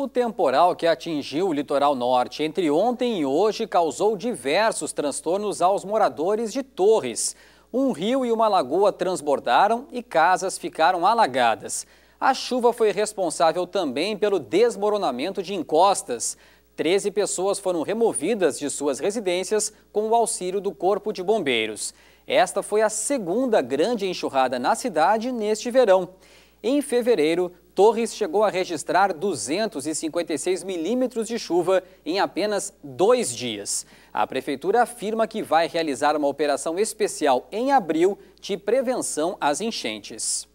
O temporal que atingiu o litoral norte entre ontem e hoje causou diversos transtornos aos moradores de Torres. Um rio e uma lagoa transbordaram e casas ficaram alagadas. A chuva foi responsável também pelo desmoronamento de encostas. Treze pessoas foram removidas de suas residências com o auxílio do Corpo de Bombeiros. Esta foi a segunda grande enxurrada na cidade neste verão. Em fevereiro, Torres chegou a registrar 256 milímetros de chuva em apenas dois dias. A prefeitura afirma que vai realizar uma operação especial em abril de prevenção às enchentes.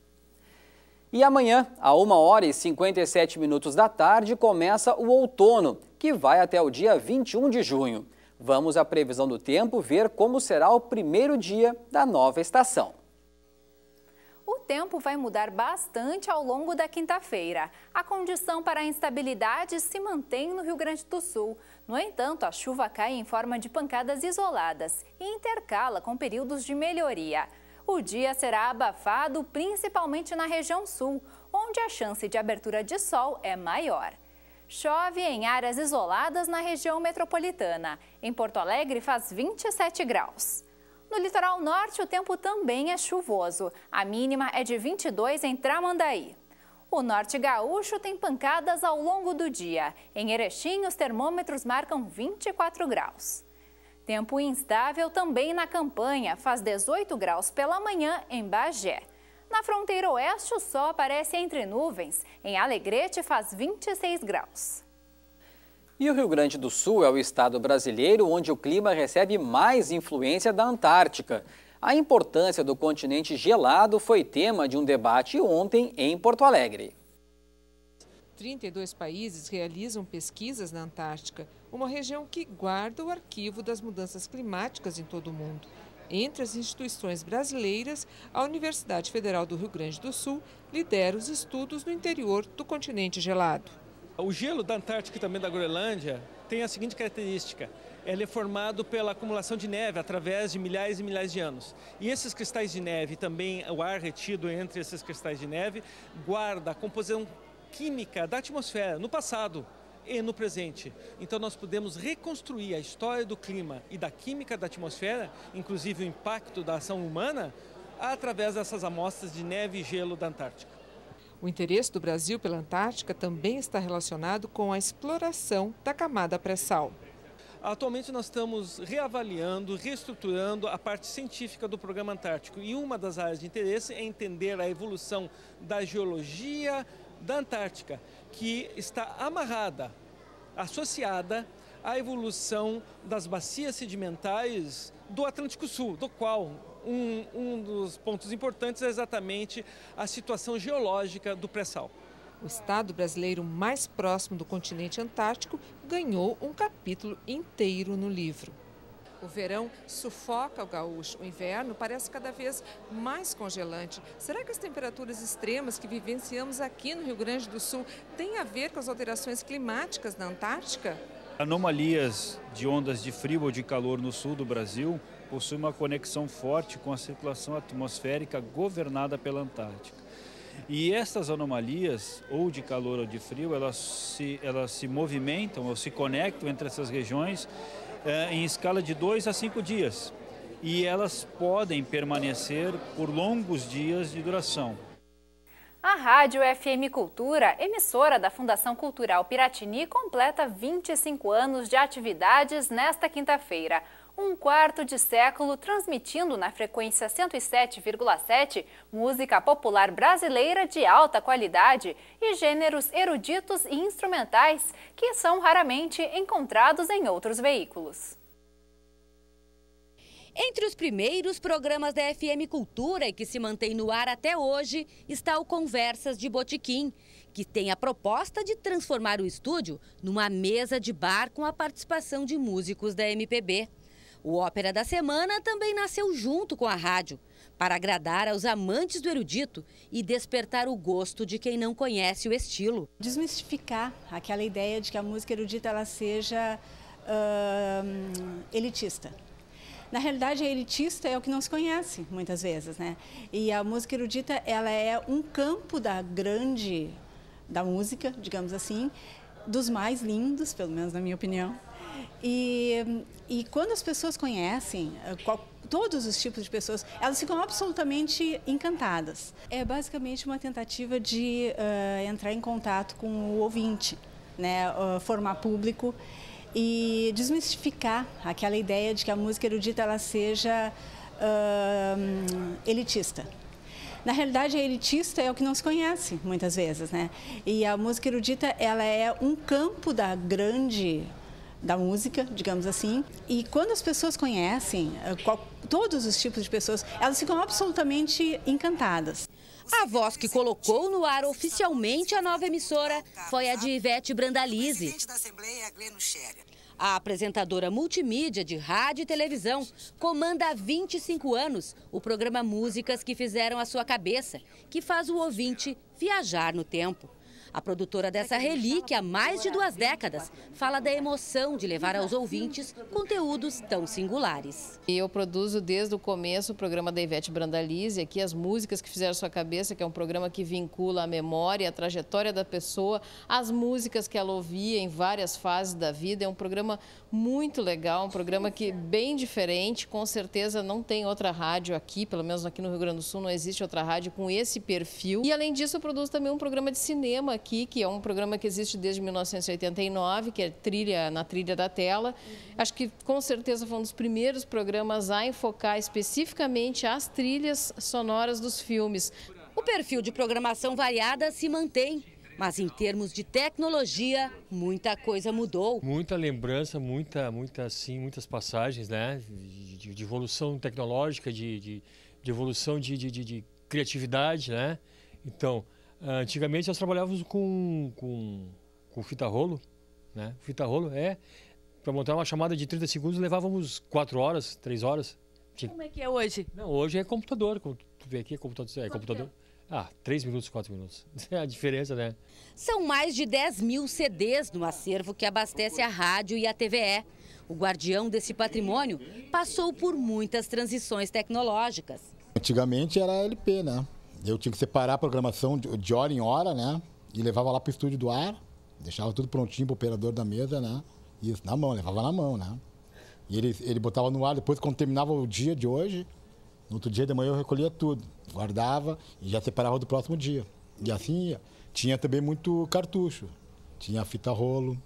E amanhã, a 1 hora e 57 minutos da tarde, começa o outono, que vai até o dia 21 de junho. Vamos à previsão do tempo ver como será o primeiro dia da nova estação. O tempo vai mudar bastante ao longo da quinta-feira. A condição para a instabilidade se mantém no Rio Grande do Sul. No entanto, a chuva cai em forma de pancadas isoladas e intercala com períodos de melhoria. O dia será abafado, principalmente na região sul, onde a chance de abertura de sol é maior. Chove em áreas isoladas na região metropolitana. Em Porto Alegre faz 27 graus. No litoral norte, o tempo também é chuvoso. A mínima é de 22 em Tramandaí. O norte gaúcho tem pancadas ao longo do dia. Em Erechim, os termômetros marcam 24 graus. Tempo instável também na campanha, faz 18 graus pela manhã em Bagé. Na fronteira oeste, o sol aparece entre nuvens. Em Alegrete, faz 26 graus. E o Rio Grande do Sul é o estado brasileiro onde o clima recebe mais influência da Antártica. A importância do continente gelado foi tema de um debate ontem em Porto Alegre. 32 países realizam pesquisas na Antártica, uma região que guarda o arquivo das mudanças climáticas em todo o mundo. Entre as instituições brasileiras, a Universidade Federal do Rio Grande do Sul lidera os estudos no interior do continente gelado. O gelo da Antártica e também da Groenlândia tem a seguinte característica: ele é formado pela acumulação de neve através de milhares e milhares de anos. E esses cristais de neve, também o ar retido entre esses cristais de neve, guarda a composição química da atmosfera no passado e no presente. Então nós podemos reconstruir a história do clima e da química da atmosfera, inclusive o impacto da ação humana, através dessas amostras de neve e gelo da Antártica. O interesse do Brasil pela Antártica também está relacionado com a exploração da camada pré-sal. Atualmente nós estamos reavaliando, reestruturando a parte científica do programa Antártico e uma das áreas de interesse é entender a evolução da geologia da Antártica, que está amarrada, associada à evolução das bacias sedimentares do Atlântico Sul, do qual um, um dos pontos importantes é exatamente a situação geológica do pré-sal. O estado brasileiro mais próximo do continente antártico ganhou um capítulo inteiro no livro. O verão sufoca o gaúcho, o inverno parece cada vez mais congelante. Será que as temperaturas extremas que vivenciamos aqui no Rio Grande do Sul têm a ver com as alterações climáticas na Antártica? Anomalias de ondas de frio ou de calor no sul do Brasil possui uma conexão forte com a circulação atmosférica governada pela Antártica. E estas anomalias, ou de calor ou de frio, elas se, elas se movimentam ou se conectam entre essas regiões eh, em escala de 2 a 5 dias. E elas podem permanecer por longos dias de duração. A Rádio FM Cultura, emissora da Fundação Cultural Piratini, completa 25 anos de atividades nesta quinta-feira. Um quarto de século transmitindo na frequência 107,7 música popular brasileira de alta qualidade e gêneros eruditos e instrumentais que são raramente encontrados em outros veículos. Entre os primeiros programas da FM Cultura e que se mantém no ar até hoje está o Conversas de Botiquim, que tem a proposta de transformar o estúdio numa mesa de bar com a participação de músicos da MPB. O Ópera da Semana também nasceu junto com a rádio, para agradar aos amantes do erudito e despertar o gosto de quem não conhece o estilo. Desmistificar aquela ideia de que a música erudita ela seja uh, elitista na realidade, a elitista é o que não se conhece, muitas vezes, né? E a música erudita, ela é um campo da grande, da música, digamos assim, dos mais lindos, pelo menos na minha opinião. E, e quando as pessoas conhecem eh, qual, todos os tipos de pessoas, elas ficam absolutamente encantadas. É basicamente uma tentativa de uh, entrar em contato com o ouvinte, né, uh, formar público e desmistificar aquela ideia de que a música erudita ela seja uh, elitista. Na realidade, a elitista é o que não se conhece muitas vezes, né? E a música erudita ela é um campo da grande da música, digamos assim. E quando as pessoas conhecem eh, qual, todos os tipos de pessoas, elas ficam absolutamente encantadas. A voz que colocou no ar oficialmente a nova emissora foi a de Ivete Brandalize. A apresentadora multimídia de rádio e televisão comanda há 25 anos o programa Músicas que Fizeram a Sua Cabeça, que faz o ouvinte viajar no tempo. A produtora dessa relíquia, há mais de duas décadas, fala da emoção de levar aos ouvintes conteúdos tão singulares. Eu produzo desde o começo o programa da Ivete Brandalize, aqui as músicas que fizeram sua cabeça, que é um programa que vincula a memória, a trajetória da pessoa, as músicas que ela ouvia em várias fases da vida. É um programa muito legal, um programa que bem diferente, com certeza não tem outra rádio aqui, pelo menos aqui no Rio Grande do Sul não existe outra rádio com esse perfil. E além disso, eu produzo também um programa de cinema aqui, que é um programa que existe desde 1989, que é trilha na trilha da tela. Uhum. Acho que com certeza foi um dos primeiros programas a enfocar especificamente as trilhas sonoras dos filmes. O perfil de programação variada se mantém, mas em termos de tecnologia, muita coisa mudou. Muita lembrança, muita, muita, sim, muitas passagens, né? De, de evolução tecnológica, de, de, de evolução de, criatividade, né? Então, ah, antigamente nós trabalhávamos com, com, com fita rolo, né? Fita rolo é para montar uma chamada de 30 segundos levávamos 4 horas, 3 horas. Como é que é hoje? Não, hoje é computador, como tu vê aqui é computador, é computador. Ah, 3 minutos, 4 minutos. É a diferença, né? São mais de 10 mil CDs no acervo que abastece a rádio e a TVE. O guardião desse patrimônio passou por muitas transições tecnológicas. Antigamente era LP, né? eu tinha que separar a programação de hora em hora, né? E levava lá pro estúdio do ar, deixava tudo prontinho pro operador da mesa, né? Isso, na mão, levava na mão, né? E ele, ele botava no ar, depois quando terminava o dia de hoje, no outro dia de manhã eu recolhia tudo, guardava e já separava do próximo dia. E assim ia. Tinha também muito cartucho, tinha fita rolo,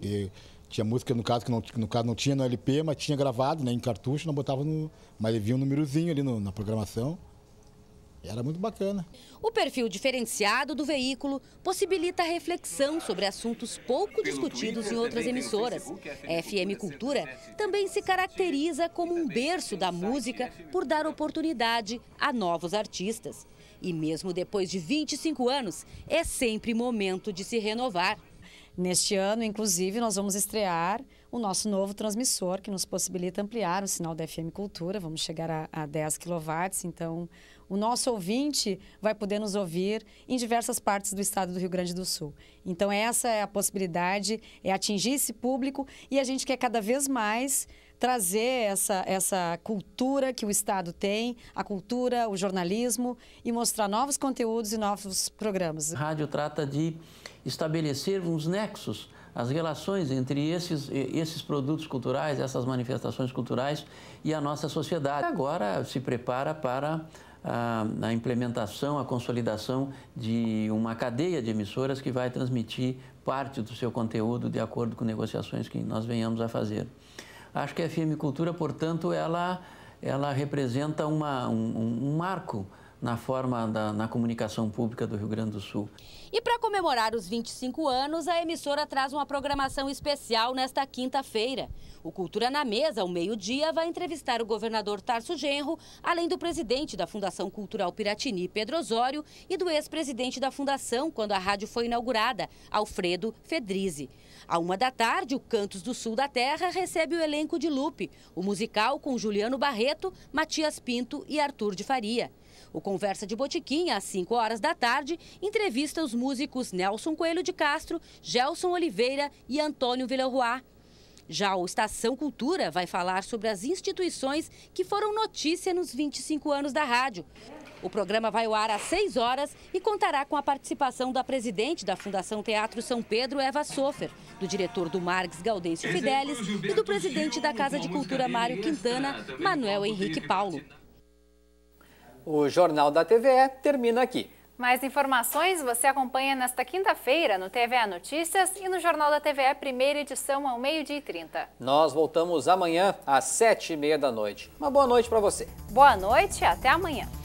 e tinha música, no caso, que não, no caso não tinha no LP, mas tinha gravado né, em cartucho, não botava no. Mas ele via um númerozinho ali no, na programação. Era muito bacana. O perfil diferenciado do veículo possibilita a reflexão sobre assuntos pouco discutidos em outras emissoras. FM né? Cultura também se caracteriza como um berço da música por dar oportunidade a novos artistas. E mesmo depois de 25 anos, é sempre momento de se renovar. Neste ano, inclusive, nós vamos estrear o nosso novo transmissor, que nos possibilita ampliar o sinal da FM Cultura. Vamos chegar a, a 10 kW, então o nosso ouvinte vai poder nos ouvir em diversas partes do estado do Rio Grande do Sul. Então, essa é a possibilidade, é atingir esse público e a gente quer cada vez mais trazer essa, essa cultura que o Estado tem, a cultura, o jornalismo, e mostrar novos conteúdos e novos programas. A rádio trata de estabelecer uns nexos, as relações entre esses, esses produtos culturais, essas manifestações culturais e a nossa sociedade. Agora se prepara para a, a, implementação, a consolidação de uma cadeia de emissoras que vai transmitir parte do seu conteúdo de acordo com negociações que nós venhamos a fazer. Acho que a FM Cultura, portanto, ela, ela representa uma, um, um marco na forma da na comunicação pública do Rio Grande do Sul. E para comemorar os 25 anos, a emissora traz uma programação especial nesta quinta-feira. O Cultura na Mesa, ao meio-dia, vai entrevistar o governador Tarso Genro, além do presidente da Fundação Cultural Piratini, Pedro Osório, e do ex-presidente da Fundação, quando a rádio foi inaugurada, Alfredo Fedrizi. À uma da tarde, o Cantos do Sul da Terra recebe o elenco de Lupe, o musical com Juliano Barreto, Matias Pinto e Arthur de Faria. O Conversa de Botiquim, às 5 horas da tarde, entrevista os músicos Nelson Coelho de Castro, Gelson Oliveira e Antônio Villarroa. Já o Estação Cultura vai falar sobre as instituições que foram notícia nos 25 anos da rádio. O programa vai ao ar às 6 horas e contará com a participação da presidente da Fundação Teatro São Pedro, Eva Sofer, do diretor do Marx Gaudêncio é Fidelis e do presidente da Casa de Cultura Mário Quintana, Manuel Henrique Paulo. O Jornal da TVE termina aqui. Mais informações você acompanha nesta quinta-feira no TVA Notícias e no Jornal da TVE, primeira edição, ao meio-dia e trinta. Nós voltamos amanhã às sete e meia da noite. Uma boa noite para você. Boa noite e até amanhã.